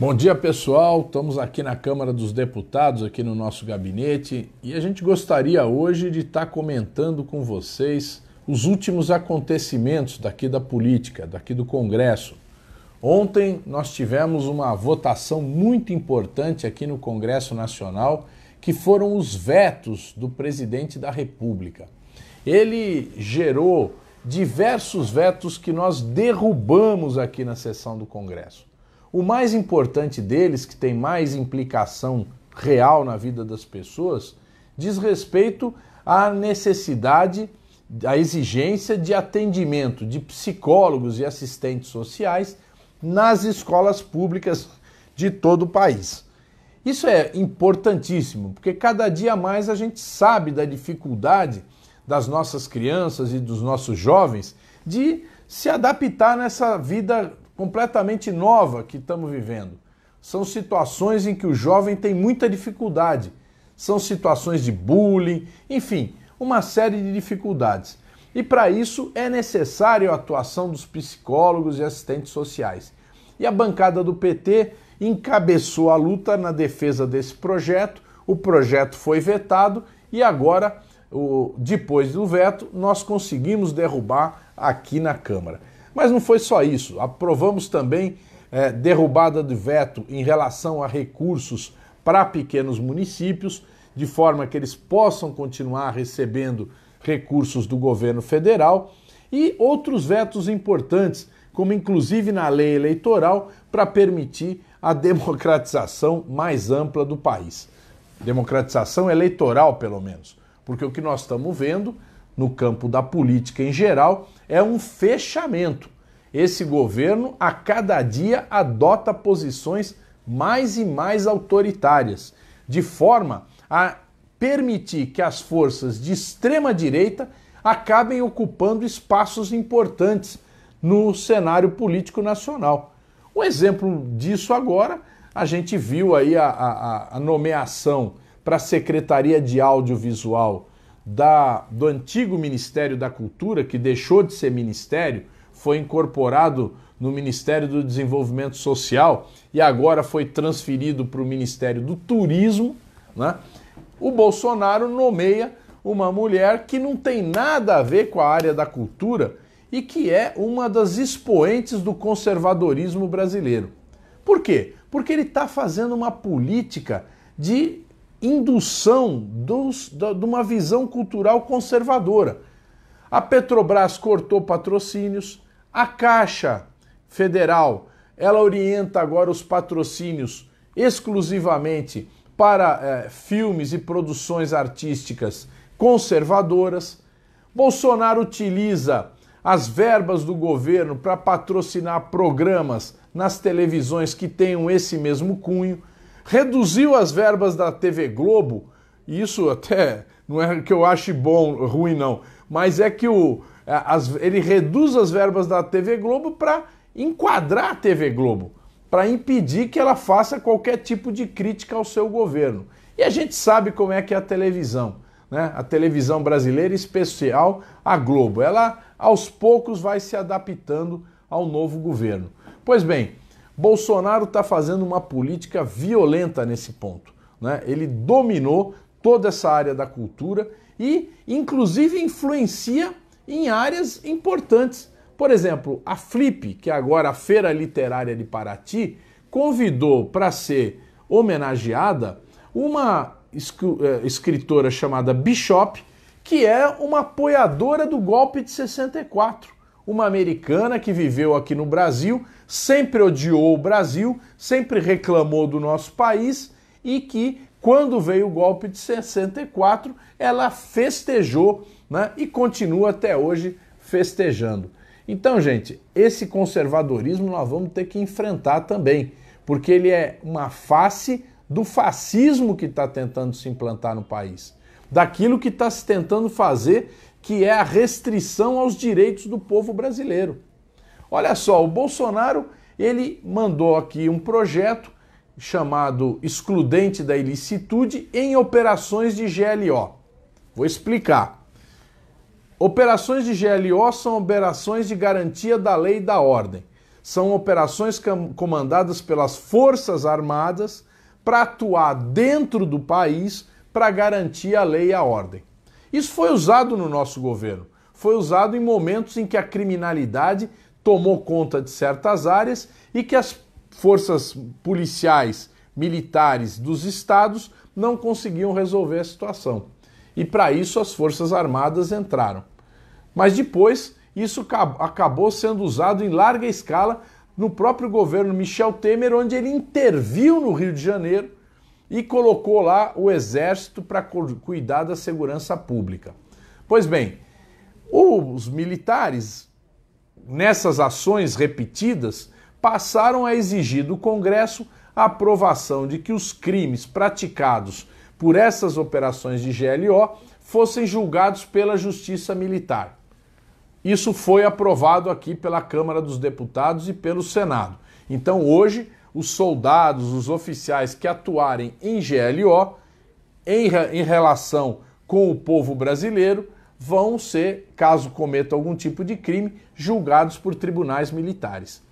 Bom dia, pessoal. Estamos aqui na Câmara dos Deputados, aqui no nosso gabinete, e a gente gostaria hoje de estar comentando com vocês os últimos acontecimentos daqui da política, daqui do Congresso. Ontem nós tivemos uma votação muito importante aqui no Congresso Nacional, que foram os vetos do presidente da República. Ele gerou diversos vetos que nós derrubamos aqui na sessão do Congresso. O mais importante deles, que tem mais implicação real na vida das pessoas, diz respeito à necessidade, à exigência de atendimento de psicólogos e assistentes sociais nas escolas públicas de todo o país. Isso é importantíssimo, porque cada dia mais a gente sabe da dificuldade das nossas crianças e dos nossos jovens de se adaptar nessa vida completamente nova que estamos vivendo. São situações em que o jovem tem muita dificuldade. São situações de bullying, enfim, uma série de dificuldades. E para isso é necessário a atuação dos psicólogos e assistentes sociais. E a bancada do PT encabeçou a luta na defesa desse projeto. O projeto foi vetado e agora, depois do veto, nós conseguimos derrubar aqui na Câmara. Mas não foi só isso. Aprovamos também é, derrubada de veto em relação a recursos para pequenos municípios, de forma que eles possam continuar recebendo recursos do governo federal e outros vetos importantes, como inclusive na lei eleitoral, para permitir a democratização mais ampla do país. Democratização eleitoral, pelo menos. Porque o que nós estamos vendo no campo da política em geral, é um fechamento. Esse governo, a cada dia, adota posições mais e mais autoritárias, de forma a permitir que as forças de extrema direita acabem ocupando espaços importantes no cenário político nacional. Um exemplo disso agora, a gente viu aí a, a, a nomeação para a Secretaria de Audiovisual da, do antigo Ministério da Cultura, que deixou de ser ministério, foi incorporado no Ministério do Desenvolvimento Social e agora foi transferido para o Ministério do Turismo, né? o Bolsonaro nomeia uma mulher que não tem nada a ver com a área da cultura e que é uma das expoentes do conservadorismo brasileiro. Por quê? Porque ele está fazendo uma política de indução dos, da, de uma visão cultural conservadora. A Petrobras cortou patrocínios, a Caixa Federal ela orienta agora os patrocínios exclusivamente para é, filmes e produções artísticas conservadoras. Bolsonaro utiliza as verbas do governo para patrocinar programas nas televisões que tenham esse mesmo cunho reduziu as verbas da TV Globo, e isso até não é que eu ache bom, ruim não, mas é que o, é, as, ele reduz as verbas da TV Globo para enquadrar a TV Globo, para impedir que ela faça qualquer tipo de crítica ao seu governo. E a gente sabe como é que é a televisão, né? A televisão brasileira, especial a Globo, ela aos poucos vai se adaptando ao novo governo. Pois bem, Bolsonaro está fazendo uma política violenta nesse ponto. Né? Ele dominou toda essa área da cultura e, inclusive, influencia em áreas importantes. Por exemplo, a Flip, que é agora a Feira Literária de Paraty, convidou para ser homenageada uma eh, escritora chamada Bishop, que é uma apoiadora do golpe de 64 uma americana que viveu aqui no Brasil, sempre odiou o Brasil, sempre reclamou do nosso país e que, quando veio o golpe de 64, ela festejou né, e continua até hoje festejando. Então, gente, esse conservadorismo nós vamos ter que enfrentar também, porque ele é uma face do fascismo que está tentando se implantar no país, daquilo que está se tentando fazer que é a restrição aos direitos do povo brasileiro. Olha só, o Bolsonaro, ele mandou aqui um projeto chamado excludente da ilicitude em operações de GLO. Vou explicar. Operações de GLO são operações de garantia da lei e da ordem. São operações comandadas pelas Forças Armadas para atuar dentro do país para garantir a lei e a ordem. Isso foi usado no nosso governo. Foi usado em momentos em que a criminalidade tomou conta de certas áreas e que as forças policiais, militares dos estados não conseguiam resolver a situação. E para isso as forças armadas entraram. Mas depois isso acabou sendo usado em larga escala no próprio governo Michel Temer, onde ele interviu no Rio de Janeiro e colocou lá o exército para cuidar da segurança pública. Pois bem, os militares, nessas ações repetidas, passaram a exigir do Congresso a aprovação de que os crimes praticados por essas operações de GLO fossem julgados pela Justiça Militar. Isso foi aprovado aqui pela Câmara dos Deputados e pelo Senado. Então, hoje, os soldados, os oficiais que atuarem em GLO, em, em relação com o povo brasileiro, vão ser, caso cometa algum tipo de crime, julgados por tribunais militares.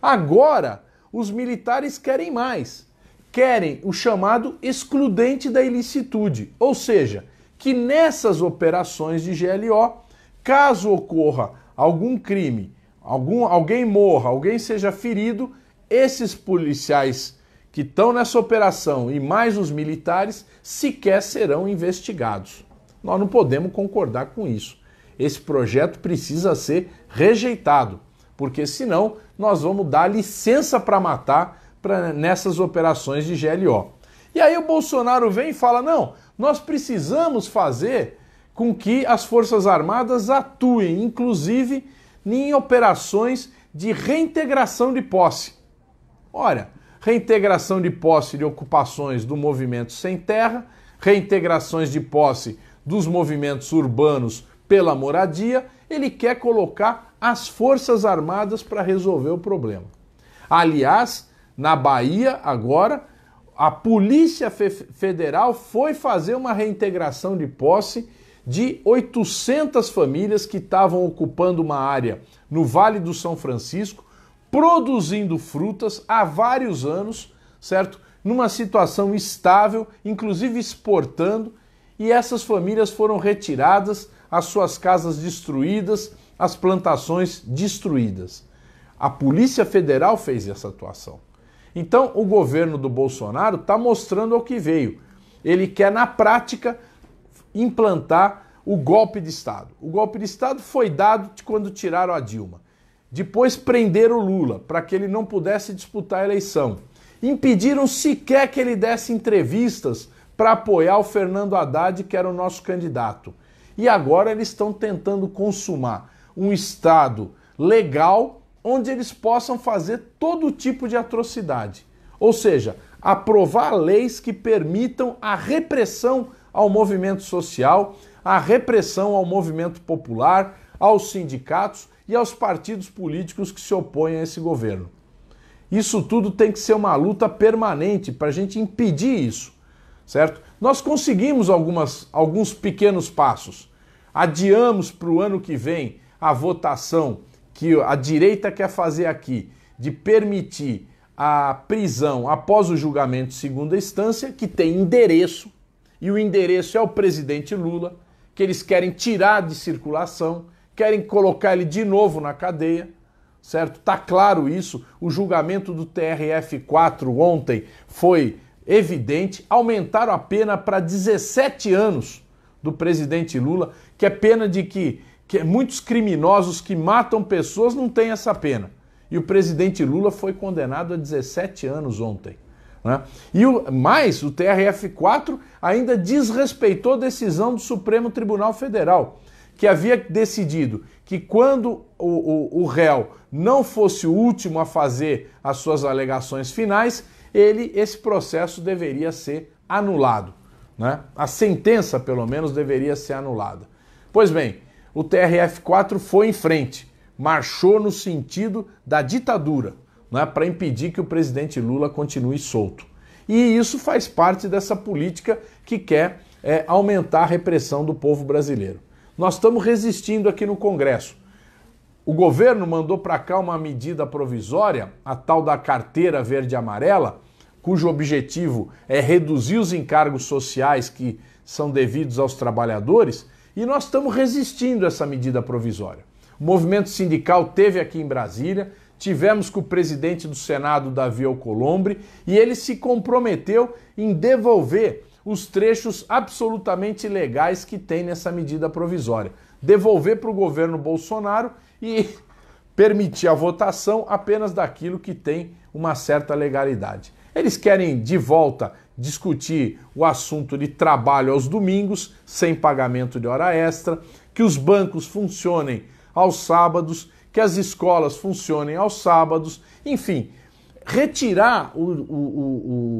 Agora, os militares querem mais. Querem o chamado excludente da ilicitude, ou seja, que nessas operações de GLO, caso ocorra algum crime, algum, alguém morra, alguém seja ferido, esses policiais que estão nessa operação e mais os militares sequer serão investigados. Nós não podemos concordar com isso. Esse projeto precisa ser rejeitado, porque senão nós vamos dar licença para matar pra, nessas operações de GLO. E aí o Bolsonaro vem e fala: não, nós precisamos fazer com que as Forças Armadas atuem, inclusive em operações de reintegração de posse. Olha, reintegração de posse de ocupações do movimento sem terra, reintegrações de posse dos movimentos urbanos pela moradia, ele quer colocar as Forças Armadas para resolver o problema. Aliás, na Bahia, agora, a Polícia Federal foi fazer uma reintegração de posse de 800 famílias que estavam ocupando uma área no Vale do São Francisco produzindo frutas há vários anos, certo? Numa situação estável, inclusive exportando, e essas famílias foram retiradas, as suas casas destruídas, as plantações destruídas. A Polícia Federal fez essa atuação. Então, o governo do Bolsonaro está mostrando ao que veio. Ele quer, na prática, implantar o golpe de Estado. O golpe de Estado foi dado quando tiraram a Dilma. Depois prenderam o Lula para que ele não pudesse disputar a eleição. Impediram sequer que ele desse entrevistas para apoiar o Fernando Haddad, que era o nosso candidato. E agora eles estão tentando consumar um Estado legal onde eles possam fazer todo tipo de atrocidade. Ou seja, aprovar leis que permitam a repressão ao movimento social, a repressão ao movimento popular, aos sindicatos e aos partidos políticos que se opõem a esse governo. Isso tudo tem que ser uma luta permanente para a gente impedir isso, certo? Nós conseguimos algumas, alguns pequenos passos. Adiamos para o ano que vem a votação que a direita quer fazer aqui de permitir a prisão após o julgamento de segunda instância, que tem endereço, e o endereço é o presidente Lula, que eles querem tirar de circulação querem colocar ele de novo na cadeia, certo? Tá claro isso. O julgamento do TRF4 ontem foi evidente. Aumentaram a pena para 17 anos do presidente Lula, que é pena de que, que muitos criminosos que matam pessoas não têm essa pena. E o presidente Lula foi condenado a 17 anos ontem. Né? E o, mais, o TRF4 ainda desrespeitou decisão do Supremo Tribunal Federal que havia decidido que quando o, o, o réu não fosse o último a fazer as suas alegações finais, ele esse processo deveria ser anulado. Né? A sentença, pelo menos, deveria ser anulada. Pois bem, o TRF-4 foi em frente, marchou no sentido da ditadura, né? para impedir que o presidente Lula continue solto. E isso faz parte dessa política que quer é, aumentar a repressão do povo brasileiro. Nós estamos resistindo aqui no Congresso. O governo mandou para cá uma medida provisória, a tal da carteira verde amarela, cujo objetivo é reduzir os encargos sociais que são devidos aos trabalhadores, e nós estamos resistindo a essa medida provisória. O movimento sindical teve aqui em Brasília, tivemos com o presidente do Senado, Davi Alcolumbre, e ele se comprometeu em devolver os trechos absolutamente legais que tem nessa medida provisória. Devolver para o governo Bolsonaro e permitir a votação apenas daquilo que tem uma certa legalidade. Eles querem de volta discutir o assunto de trabalho aos domingos, sem pagamento de hora extra, que os bancos funcionem aos sábados, que as escolas funcionem aos sábados, enfim, retirar o, o,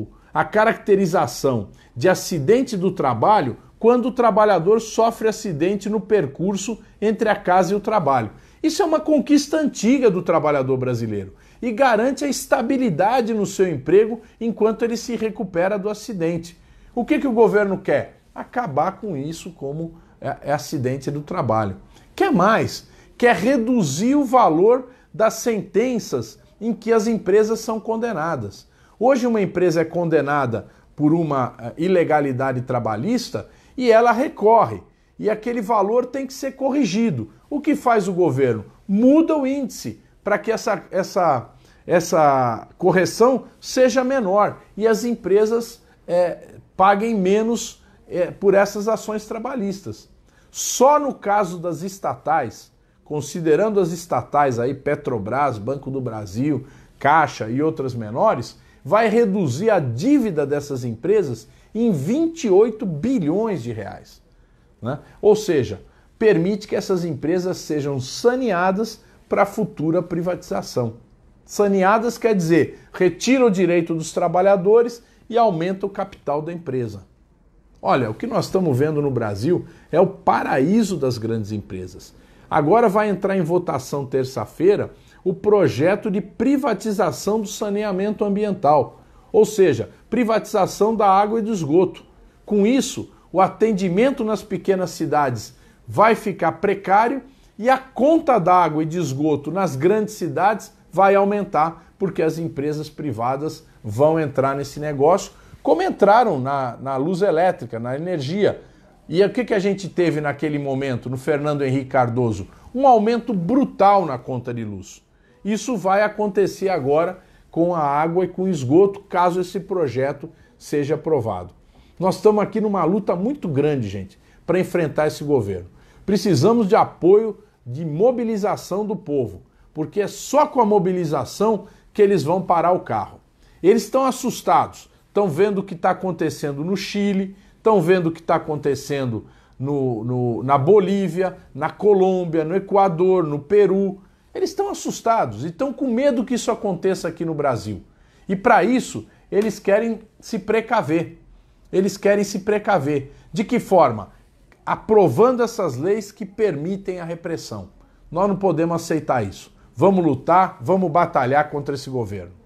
o, a caracterização de acidente do trabalho quando o trabalhador sofre acidente no percurso entre a casa e o trabalho. Isso é uma conquista antiga do trabalhador brasileiro e garante a estabilidade no seu emprego enquanto ele se recupera do acidente. O que, que o governo quer? Acabar com isso como é, é acidente do trabalho. Quer mais? Quer reduzir o valor das sentenças em que as empresas são condenadas. Hoje, uma empresa é condenada por uma eh, ilegalidade trabalhista e ela recorre. E aquele valor tem que ser corrigido. O que faz o governo? Muda o índice para que essa, essa, essa correção seja menor e as empresas é, paguem menos é, por essas ações trabalhistas. Só no caso das estatais, considerando as estatais aí, Petrobras, Banco do Brasil, Caixa e outras menores, vai reduzir a dívida dessas empresas em 28 bilhões de reais. Né? Ou seja, permite que essas empresas sejam saneadas para futura privatização. Saneadas quer dizer, retira o direito dos trabalhadores e aumenta o capital da empresa. Olha, o que nós estamos vendo no Brasil é o paraíso das grandes empresas. Agora vai entrar em votação terça-feira o projeto de privatização do saneamento ambiental, ou seja, privatização da água e do esgoto. Com isso, o atendimento nas pequenas cidades vai ficar precário e a conta d'água e de esgoto nas grandes cidades vai aumentar, porque as empresas privadas vão entrar nesse negócio, como entraram na, na luz elétrica, na energia. E o que, que a gente teve naquele momento no Fernando Henrique Cardoso? Um aumento brutal na conta de luz. Isso vai acontecer agora com a água e com o esgoto, caso esse projeto seja aprovado. Nós estamos aqui numa luta muito grande, gente, para enfrentar esse governo. Precisamos de apoio, de mobilização do povo, porque é só com a mobilização que eles vão parar o carro. Eles estão assustados, estão vendo o que está acontecendo no Chile, estão vendo o que está acontecendo no, no, na Bolívia, na Colômbia, no Equador, no Peru. Eles estão assustados e estão com medo que isso aconteça aqui no Brasil. E para isso, eles querem se precaver. Eles querem se precaver. De que forma? Aprovando essas leis que permitem a repressão. Nós não podemos aceitar isso. Vamos lutar, vamos batalhar contra esse governo.